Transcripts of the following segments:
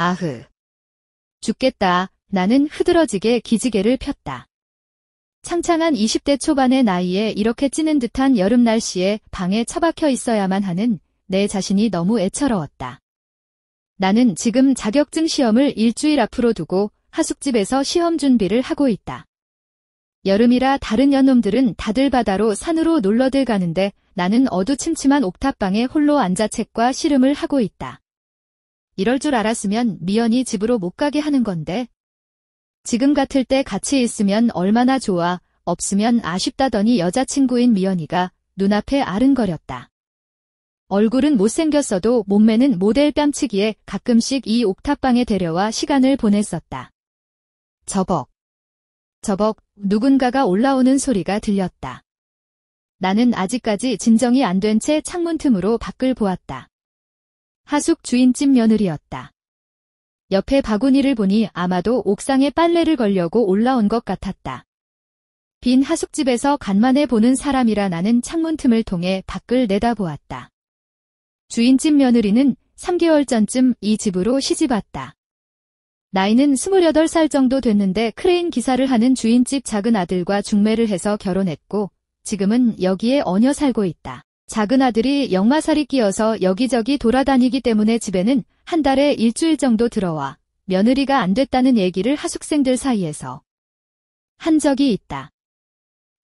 아흐. 죽겠다. 나는 흐드러지게 기지개를 폈다. 창창한 20대 초반의 나이에 이렇게 찌는 듯한 여름 날씨에 방에 처박혀 있어야만 하는 내 자신이 너무 애처로웠다. 나는 지금 자격증 시험을 일주일 앞으로 두고 하숙집에서 시험 준비를 하고 있다. 여름이라 다른 연놈들은 다들 바다로 산으로 놀러들 가는데 나는 어두침침한 옥탑방에 홀로 앉아 책과 씨름을 하고 있다. 이럴 줄 알았으면 미연이 집으로 못 가게 하는 건데. 지금 같을 때 같이 있으면 얼마나 좋아, 없으면 아쉽다더니 여자친구인 미연이가 눈앞에 아른거렸다. 얼굴은 못생겼어도 몸매는 모델 뺨치기에 가끔씩 이 옥탑방에 데려와 시간을 보냈었다. 저벅. 저벅, 누군가가 올라오는 소리가 들렸다. 나는 아직까지 진정이 안 된 채 창문 틈으로 밖을 보았다. 하숙 주인집 며느리였다. 옆에 바구니를 보니 아마도 옥상에 빨래를 걸려고 올라온 것 같았다. 빈 하숙집에서 간만에 보는 사람이라 나는 창문 틈을 통해 밖을 내다보았다. 주인집 며느리는 3개월 전쯤 이 집으로 시집 왔다. 나이는 28살 정도 됐는데 크레인 기사를 하는 주인집 작은 아들과 중매를 해서 결혼했고 지금은 여기에 어녀 살고 있다. 작은 아들이 역마살이 끼어서 여기저기 돌아다니기 때문에 집에는 한 달에 일주일 정도 들어와 며느리가 안 됐다는 얘기를 하숙생들 사이에서 한 적이 있다.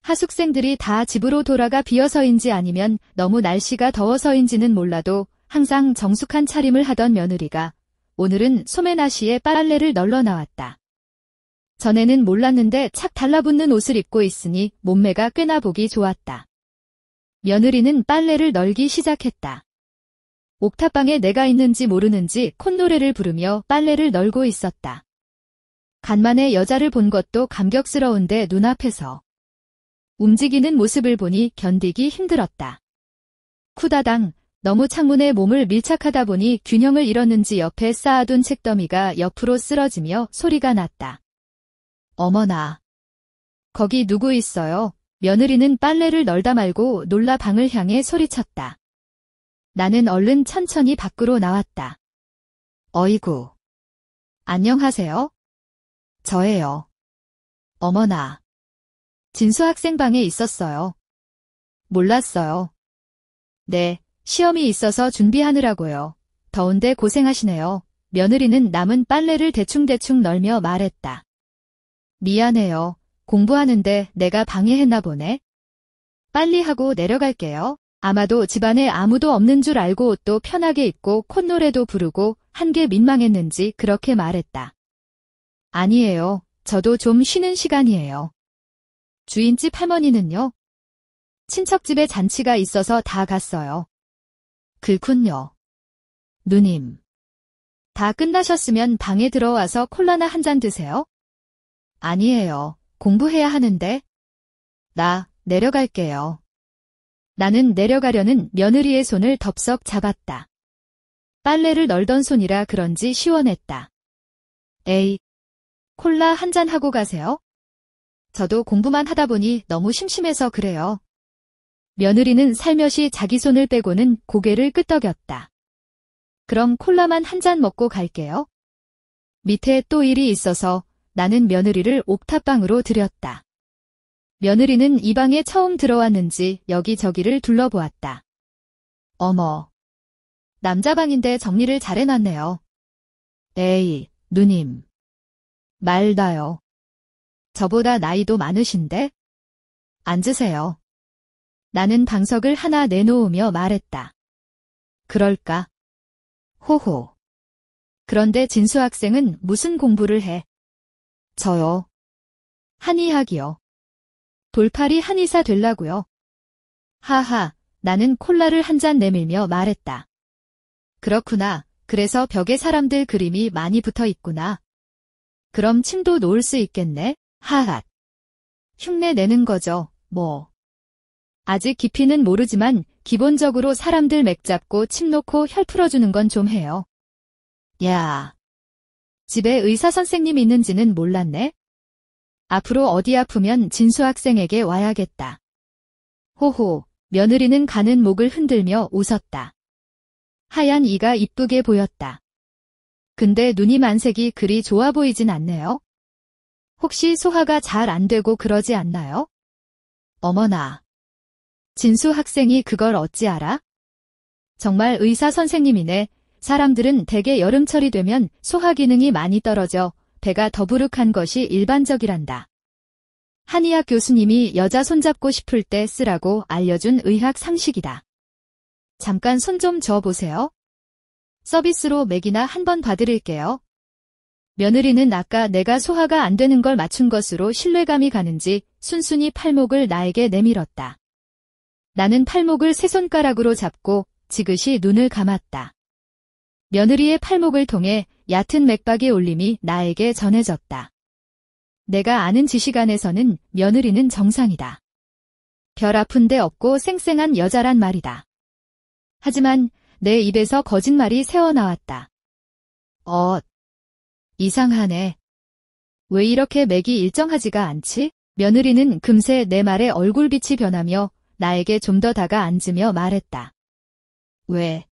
하숙생들이 다 집으로 돌아가 비어서인지 아니면 너무 날씨가 더워서인지는 몰라도 항상 정숙한 차림을 하던 며느리가 오늘은 소매나시에 빨래를 널러 나왔다. 전에는 몰랐는데 착 달라붙는 옷을 입고 있으니 몸매가 꽤나 보기 좋았다. 며느리는 빨래를 널기 시작했다. 옥탑방에 내가 있는지 모르는지 콧노래를 부르며 빨래를 널고 있었다. 간만에 여자를 본 것도 감격스러운데 눈앞에서 움직이는 모습을 보니 견디기 힘들었다. 쿠다당 너무 창문에 몸을 밀착하다 보니 균형을 잃었는지 옆에 쌓아둔 책더미가 옆으로 쓰러지며 소리가 났다. 어머나. 거기 누구 있어요? 며느리는 빨래를 널다 말고 놀라 방을 향해 소리쳤다. 나는 얼른 천천히 밖으로 나왔다. 어이구. 안녕하세요. 저예요. 어머나. 진수 학생 방에 있었어요. 몰랐어요. 네, 시험이 있어서 준비하느라고요. 더운데 고생하시네요. 며느리는 남은 빨래를 대충대충 널며 말했다. 미안해요. 공부하는데 내가 방해했나 보네. 빨리 하고 내려갈게요. 아마도 집안에 아무도 없는 줄 알고 옷도 편하게 입고 콧노래도 부르고 한 게 민망했는지 그렇게 말했다. 아니에요. 저도 좀 쉬는 시간이에요. 주인집 할머니는요? 친척집에 잔치가 있어서 다 갔어요. 그렇군요. 누님. 다 끝나셨으면 방에 들어와서 콜라나 한 잔 드세요? 아니에요. 공부해야 하는데. 나 내려갈게요. 나는 내려가려는 며느리의 손을 덥석 잡았다. 빨래를 널던 손이라 그런지 시원했다. 에이, 콜라 한 잔 하고 가세요? 저도 공부만 하다 보니 너무 심심해서 그래요. 며느리는 살며시 자기 손을 빼고는 고개를 끄덕였다. 그럼 콜라만 한 잔 먹고 갈게요. 밑에 또 일이 있어서 나는 며느리를 옥탑방으로 들였다. 며느리는 이 방에 처음 들어왔는지 여기저기를 둘러보았다. 어머. 남자방인데 정리를 잘 해놨네요. 에이, 누님. 말다요. 저보다 나이도 많으신데? 앉으세요. 나는 방석을 하나 내놓으며 말했다. 그럴까? 호호. 그런데 진수 학생은 무슨 공부를 해? 저요. 한의학이요. 돌팔이 한의사 되려고요 하하, 나는 콜라를 한 잔 내밀며 말했다. 그렇구나. 그래서 벽에 사람들 그림이 많이 붙어 있구나. 그럼 침도 놓을 수 있겠네. 하핫. 흉내 내는 거죠, 뭐. 아직 깊이는 모르지만 기본적으로 사람들 맥 잡고 침 놓고 혈 풀어주는 건 좀 해요. 야, 집에 의사 선생님 있는지는 몰랐네. 앞으로 어디 아프면 진수 학생에게 와야겠다. 호호, 며느리는 가는 목을 흔들며 웃었다. 하얀 이가 이쁘게 보였다. 근데 눈이 만색이 그리 좋아 보이진 않네요. 혹시 소화가 잘 안 되고 그러지 않나요? 어머나. 진수 학생이 그걸 어찌 알아? 정말 의사 선생님이네. 사람들은 대개 여름철이 되면 소화 기능이 많이 떨어져 배가 더부룩한 것이 일반적이란다. 한의학 교수님이 여자 손잡고 싶을 때 쓰라고 알려준 의학 상식이다. 잠깐 손좀 저어보세요. 서비스로 맥이나 한 번 봐드릴게요. 며느리는 아까 내가 소화가 안 되는 걸 맞춘 것으로 신뢰감이 가는지 순순히 팔목을 나에게 내밀었다. 나는 팔목을 세 손가락으로 잡고 지그시 눈을 감았다. 며느리의 팔목을 통해 얕은 맥박의 울림이 나에게 전해졌다. 내가 아는 지시간에서는 며느리는 정상이다. 별 아픈데 없고 생생한 여자란 말이다. 하지만 내 입에서 거짓말이 새어나왔다. 어, 이상하네. 왜 이렇게 맥이 일정하지가 않지? 며느리는 금세 내 말에 얼굴빛이 변하며 나에게 좀 더 다가앉으며 말했다. 왜?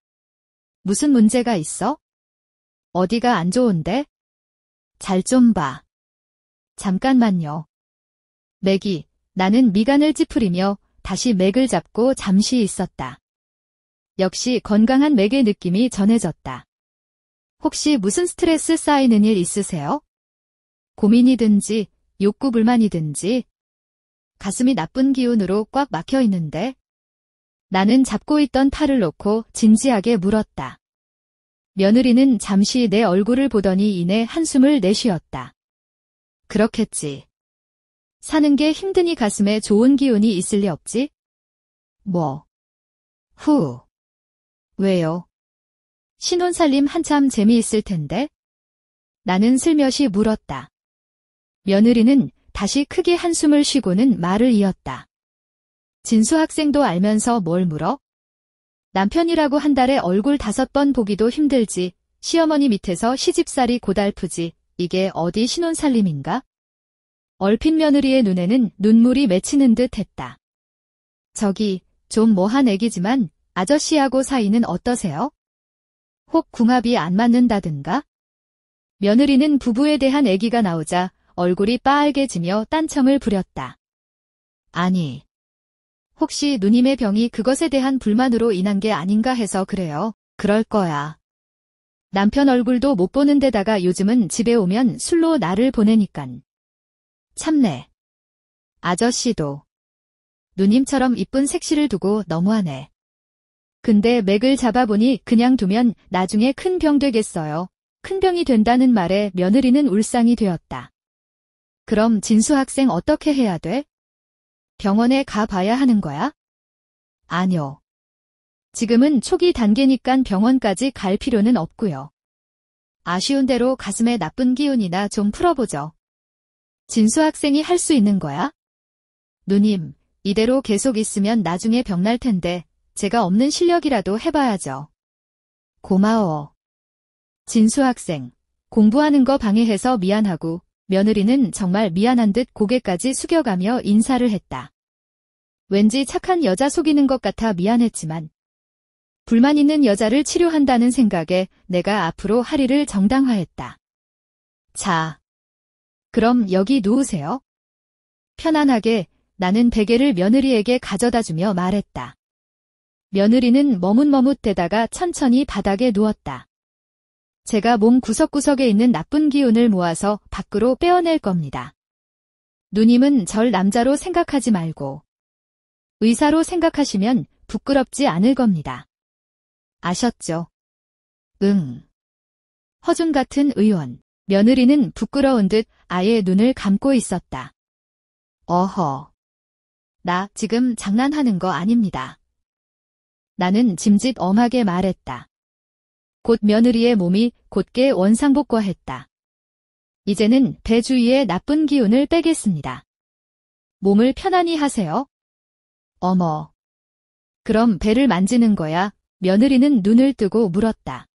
무슨 문제가 있어? 어디가 안 좋은데? 잘 좀 봐. 잠깐만요. 맥이 나는 미간을 찌푸리며 다시 맥을 잡고 잠시 있었다. 역시 건강한 맥의 느낌이 전해졌다. 혹시 무슨 스트레스 쌓이는 일 있으세요? 고민이든지 욕구 불만이든지 가슴이 나쁜 기운으로 꽉 막혀 있는데 나는 잡고 있던 팔을 놓고 진지하게 물었다. 며느리는 잠시 내 얼굴을 보더니 이내 한숨을 내쉬었다. 그렇겠지. 사는 게 힘드니 가슴에 좋은 기운이 있을 리 없지? 뭐. 후. 왜요? 신혼살림 한참 재미있을 텐데? 나는 슬며시 물었다. 며느리는 다시 크게 한숨을 쉬고는 말을 이었다. 진수 학생도 알면서 뭘 물어? 남편이라고 한 달에 얼굴 다섯 번 보기도 힘들지, 시어머니 밑에서 시집살이 고달프지, 이게 어디 신혼살림인가? 얼핏 며느리의 눈에는 눈물이 맺히는 듯 했다. 저기, 좀 뭐한 애기지만 아저씨하고 사이는 어떠세요? 혹 궁합이 안 맞는다든가? 며느리는 부부에 대한 애기가 나오자 얼굴이 빨개지며 딴청을 부렸다. 아니, 혹시 누님의 병이 그것에 대한 불만으로 인한 게 아닌가 해서 그래요. 그럴 거야. 남편 얼굴도 못 보는 데다가 요즘은 집에 오면 술로 나를 보내니깐. 참네. 아저씨도. 누님처럼 이쁜 색시를 두고 너무하네. 근데 맥을 잡아보니 그냥 두면 나중에 큰 병 되겠어요. 큰 병이 된다는 말에 며느리는 울상이 되었다. 그럼 진수 학생 어떻게 해야 돼? 병원에 가봐야 하는 거야? 아니요. 지금은 초기 단계니깐 병원까지 갈 필요는 없고요. 아쉬운 대로 가슴에 나쁜 기운이나 좀 풀어보죠. 진수 학생이 할 수 있는 거야? 누님, 이대로 계속 있으면 나중에 병날 텐데 제가 없는 실력이라도 해봐야죠. 고마워. 진수 학생, 공부하는 거 방해해서 미안하고 며느리는 정말 미안한 듯 고개까지 숙여가며 인사를 했다. 왠지 착한 여자 속이는 것 같아 미안했지만 불만 있는 여자를 치료한다는 생각에 내가 앞으로 할 일을 정당화했다. 자, 그럼 여기 누우세요. 편안하게 나는 베개를 며느리에게 가져다 주며 말했다. 며느리는 머뭇머뭇대다가 천천히 바닥에 누웠다. 제가 몸 구석구석에 있는 나쁜 기운을 모아서 밖으로 빼어낼 겁니다. 누님은 절 남자로 생각하지 말고 의사로 생각하시면 부끄럽지 않을 겁니다. 아셨죠? 응. 허준 같은 의원, 며느리는 부끄러운 듯 아예 눈을 감고 있었다. 어허. 나 지금 장난하는 거 아닙니다. 나는 짐짓 엄하게 말했다. 곧 며느리의 몸이 곧게 원상복과했다. 이제는 배 주위의 나쁜 기운을 빼겠습니다. 몸을 편안히 하세요. 어머. 그럼 배를 만지는 거야? 며느리는 눈을 뜨고 물었다.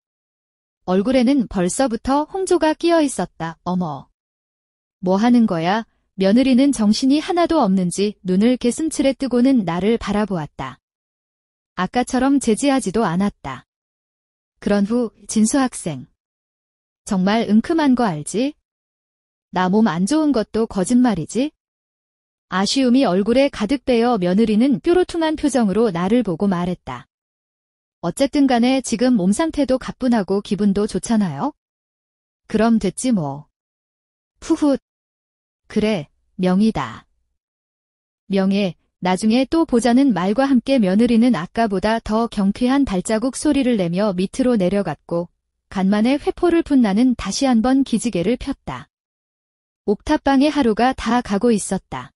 얼굴에는 벌써부터 홍조가 끼어 있었다. 어머. 뭐 하는 거야? 며느리는 정신이 하나도 없는지 눈을 개슴츠레 뜨고는 나를 바라보았다. 아까처럼 제지하지도 않았다. 그런 후 진수 학생. 정말 은큼한 거 알지? 나 몸 안 좋은 것도 거짓말이지? 아쉬움이 얼굴에 가득 배어 며느리는 뾰로퉁한 표정으로 나를 보고 말했다. 어쨌든 간에 지금 몸 상태도 가뿐하고 기분도 좋잖아요? 그럼 됐지 뭐. 푸훗. 그래, 명이다. 명예, 나중에 또 보자는 말과 함께 며느리는 아까보다 더 경쾌한 발자국 소리를 내며 밑으로 내려갔고 간만에 회포를 푼 나는 다시 한번 기지개를 폈다. 옥탑방의 하루가 다 가고 있었다.